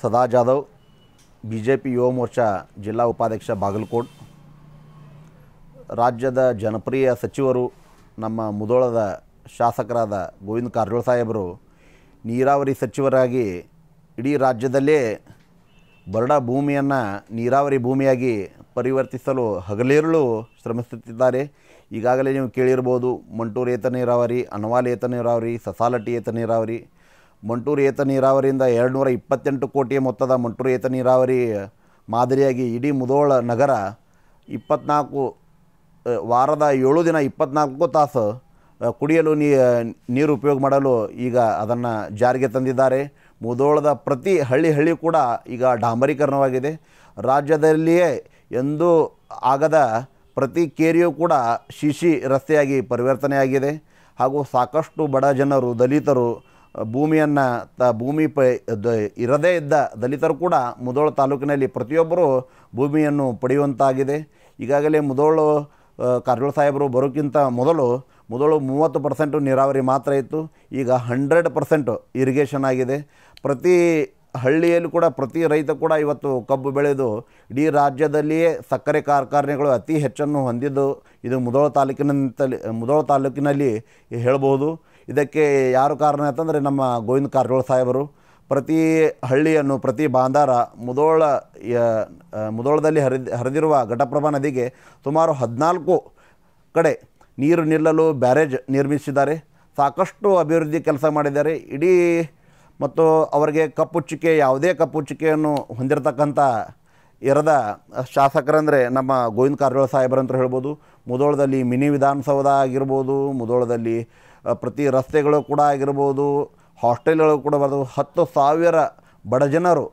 ಸದಾ Jadhav B J P ಯುವ ಮೋರ್ಚಾ ಜಿಲ್ಲಾ ಉಪಾಧ್ಯಕ್ಷ ಬಾಗಲಕೋಟ್ ರಾಜ್ಯದ ಜನಪ್ರಿಯ ಸಚಿವರು ನಮ್ಮ ಮುದೋಳದ ಶಾಸಕರಾದ ಗೋವಿಂದ ಕಾರಜೋಳ ಸಾಹೇಬರು ನೀರಾವರಿ ಸಚಿವರಾಗಿ ಇಡೀ ರಾಜ್ಯದಲ್ಲೇ ಬರಡ ಭೂಮಿಯನ್ನು ನೀರಾವರಿ ಭೂಮಿಯಾಗಿ ಪರಿವರ್ತಿಸಲು ಹಗಲಿರುಳು ಶ್ರಮಿಸುತ್ತಿದ್ದಾರೆ ಈಗಾಗಲೇ ನೀವು ಕೇಳಿರ್ಬೋದು ಏತ ನೀರಾವರಿ ಅನವಾಲೇತ ನೀರಾವರಿ ಸಸಾಲಟ್ಟಿ ಏತ ನೀರಾವರಿ ಮಂಟೂರು ಏತ ನೀರಾವರಿಯಿಂದ ಎರಡುನೂರ ಇಪ್ಪತ್ತೆಂಟು ಕೋಟಿಯ ಮೊತ್ತದ ಮಂಟೂರು ಏತ ನೀರಾವರಿ ಮಾದರಿಯಾಗಿ ಇಡೀ ಮುದೋಳ ನಗರ ಇಪ್ಪತ್ನಾಲ್ಕು ವಾರದ ಏಳು ದಿನ ಇಪ್ಪತ್ನಾಲ್ಕು ತಾಸು ಕುಡಿಯಲು ನೀರು ಉಪಯೋಗ ಮಾಡಲು ಈಗ ಅದನ್ನು ಜಾರಿಗೆ ತಂದಿದ್ದಾರೆ ಮುದೋಳದ ಪ್ರತಿ ಹಳ್ಳಿ ಹಳ್ಳಿ ಕೂಡ ಈಗ ಡಾಂಬರೀಕರಣವಾಗಿದೆ ರಾಜ್ಯದಲ್ಲಿಯೇ ಎಂದು ಆಗದ ಪ್ರತಿ ಕೇರಿಯೂ ಕೂಡ ಶಿಶಿ ರಸ್ತೆಯಾಗಿ ಪರಿವರ್ತನೆಯಾಗಿದೆ ಹಾಗೂ ಸಾಕಷ್ಟು ಬಡ ಜನರು ದಲಿತರು ಭೂಮಿಯನ್ನು ತ ಭೂಮಿ ಪ ಇರದೇ ಇದ್ದ ದಲಿತರು ಕೂಡ ಮುದೋಳ ತಾಲೂಕಿನಲ್ಲಿ ಪ್ರತಿಯೊಬ್ಬರು ಭೂಮಿಯನ್ನು ಪಡೆಯುವಂತಾಗಿದೆ ಈಗಾಗಲೇ ಮುದೋಳು ಕಾರ್ಜೋಳ ಸಾಹೇಬರು ಬರೋಕ್ಕಿಂತ ಮೊದಲು ಮೊದಲು ಮೂವತ್ತು ಪರ್ಸೆಂಟು ನೀರಾವರಿ ಮಾತ್ರ ಇತ್ತು ಈಗ ಹಂಡ್ರೆಡ್ ಪರ್ಸೆಂಟು ಇರಿಗೇಷನ್ ಆಗಿದೆ ಪ್ರತಿ ಹಳ್ಳಿಯಲ್ಲೂ ಕೂಡ ಪ್ರತಿ ರೈತ ಕೂಡ ಇವತ್ತು ಕಬ್ಬು ಬೆಳೆದು ಇಡೀ ರಾಜ್ಯದಲ್ಲಿಯೇ ಸಕ್ಕರೆ ಕಾರ್ಖಾನೆಗಳು ಅತಿ ಹೆಚ್ಚನ್ನು ಹೊಂದಿದ್ದು ಇದು ಮುದೋಳ ತಾಲೂಕಿನಂತಲ್ಲಿ ಮುದೋಳ ತಾಲೂಕಿನಲ್ಲಿ ಹೇಳಬಹುದು ಇದಕ್ಕೆ ಯಾರು ಕಾರಣ ಅಂತಂದರೆ ನಮ್ಮ ಗೋವಿಂದ ಕಾರಜೋಳ ಸಾಹೇಬರು ಪ್ರತಿ ಹಳ್ಳಿಯನ್ನು ಪ್ರತಿ ಬಾಂದಾರ ಮುದೋಳ ಮುದೋಳದಲ್ಲಿ ಹರಿದ ಹರಿದಿರುವ ಘಟಪ್ರಭಾ ನದಿಗೆ ಸುಮಾರು ಹದಿನಾಲ್ಕು ಕಡೆ ನೀರು ನಿಲ್ಲಲು ಬ್ಯಾರೇಜ್ ನಿರ್ಮಿಸಿದ್ದಾರೆ ಸಾಕಷ್ಟು ಅಭಿವೃದ್ಧಿ ಕೆಲಸ ಮಾಡಿದ್ದಾರೆ ಇಡೀ ಮತ್ತು ಅವರಿಗೆ ಕಪ್ಪುಚ್ಚಿಕೆ ಯಾವುದೇ ಚುಕ್ಕೆಯನ್ನು ಹೊಂದಿರತಕ್ಕಂಥ ಇರದ ಶಾಸಕರಂದರೆ ನಮ್ಮ ಗೋವಿಂದ ಕಾರಜೋಳ ಸಾಹೇಬರಂತ ಹೇಳ್ಬೋದು ಮುದೋಳದಲ್ಲಿ ಮಿನಿ ವಿಧಾನಸೌಧ ಆಗಿರ್ಬೋದು ಮುದೋಳದಲ್ಲಿ ಪ್ರತಿ ರಸ್ತೆಗಳು ಕೂಡ ಆಗಿರ್ಬೋದು ಹಾಸ್ಟೆಲ್ಗಳು ಕೂಡ ಬರ್ಬೋದು ಹತ್ತು ಸಾವಿರ ಬಡಜನರು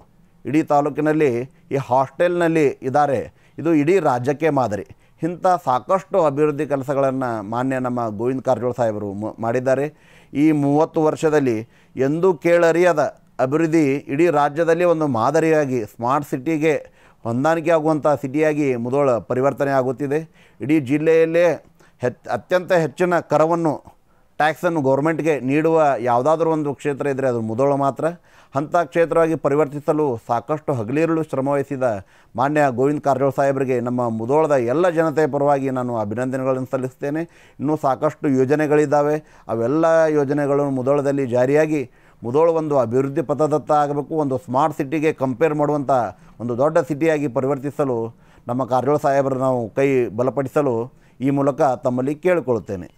ಇಡೀ ತಾಲೂಕಿನಲ್ಲಿ ಈ ಹಾಸ್ಟೆಲ್ನಲ್ಲಿ ಇದ್ದಾರೆ ಇದು ಇಡೀ ರಾಜ್ಯಕ್ಕೆ ಮಾದರಿ ಇಂಥ ಸಾಕಷ್ಟು ಅಭಿವೃದ್ಧಿ ಕೆಲಸಗಳನ್ನು ಮಾನ್ಯ ನಮ್ಮ ಗೋವಿಂದ ಕಾರಜೋಳ ಸಾಹೇಬರು ಮಾಡಿದ್ದಾರೆ ಈ ಮೂವತ್ತು ವರ್ಷದಲ್ಲಿ ಎಂದೂ ಕೇಳರಿಯದ ಅಭಿವೃದ್ಧಿ ಇಡೀ ರಾಜ್ಯದಲ್ಲಿ ಒಂದು ಮಾದರಿಯಾಗಿ ಸ್ಮಾರ್ಟ್ ಸಿಟಿಗೆ ಹೊಂದಾಣಿಕೆ ಆಗುವಂಥ ಸಿಟಿಯಾಗಿ ಮೊದಲು ಪರಿವರ್ತನೆ ಆಗುತ್ತಿದೆ ಇಡೀ ಜಿಲ್ಲೆಯಲ್ಲೇ ಹೆಚ್ ಅತ್ಯಂತ ಹೆಚ್ಚಿನ ಕರವನ್ನು ಟ್ಯಾಕ್ಸನ್ನು ಗೌರ್ಮೆಂಟ್ಗೆ ನೀಡುವ ಯಾವುದಾದ್ರೂ ಒಂದು ಕ್ಷೇತ್ರ ಇದ್ದರೆ ಅದು ಮುದೋಳು ಮಾತ್ರ ಅಂಥ ಕ್ಷೇತ್ರವಾಗಿ ಪರಿವರ್ತಿಸಲು ಸಾಕಷ್ಟು ಹಗಲಿರುಳು ಶ್ರಮವಹಿಸಿದ ಮಾನ್ಯ ಗೋವಿಂದ ಕಾರಜೋಳ ಸಾಹೇಬರಿಗೆ ನಮ್ಮ ಮುದೋಳದ ಎಲ್ಲ ಜನತೆಯ ಪರವಾಗಿ ನಾನು ಅಭಿನಂದನೆಗಳನ್ನು ಸಲ್ಲಿಸ್ತೇನೆ ಇನ್ನೂ ಸಾಕಷ್ಟು ಯೋಜನೆಗಳಿದ್ದಾವೆ ಅವೆಲ್ಲ ಯೋಜನೆಗಳು ಮುದೋಳದಲ್ಲಿ ಜಾರಿಯಾಗಿ ಮುದೋಳು ಒಂದು ಅಭಿವೃದ್ಧಿ ಪಥದತ್ತ ಆಗಬೇಕು ಒಂದು ಸ್ಮಾರ್ಟ್ ಸಿಟಿಗೆ ಕಂಪೇರ್ ಮಾಡುವಂಥ ಒಂದು ದೊಡ್ಡ ಸಿಟಿಯಾಗಿ ಪರಿವರ್ತಿಸಲು ನಮ್ಮ ಕಾರಜೋಳ ಸಾಹೇಬರು ನಾವು ಕೈ ಬಲಪಡಿಸಲು ಈ ಮೂಲಕ ತಮ್ಮಲ್ಲಿ ಕೇಳಿಕೊಳ್ಳುತ್ತೇನೆ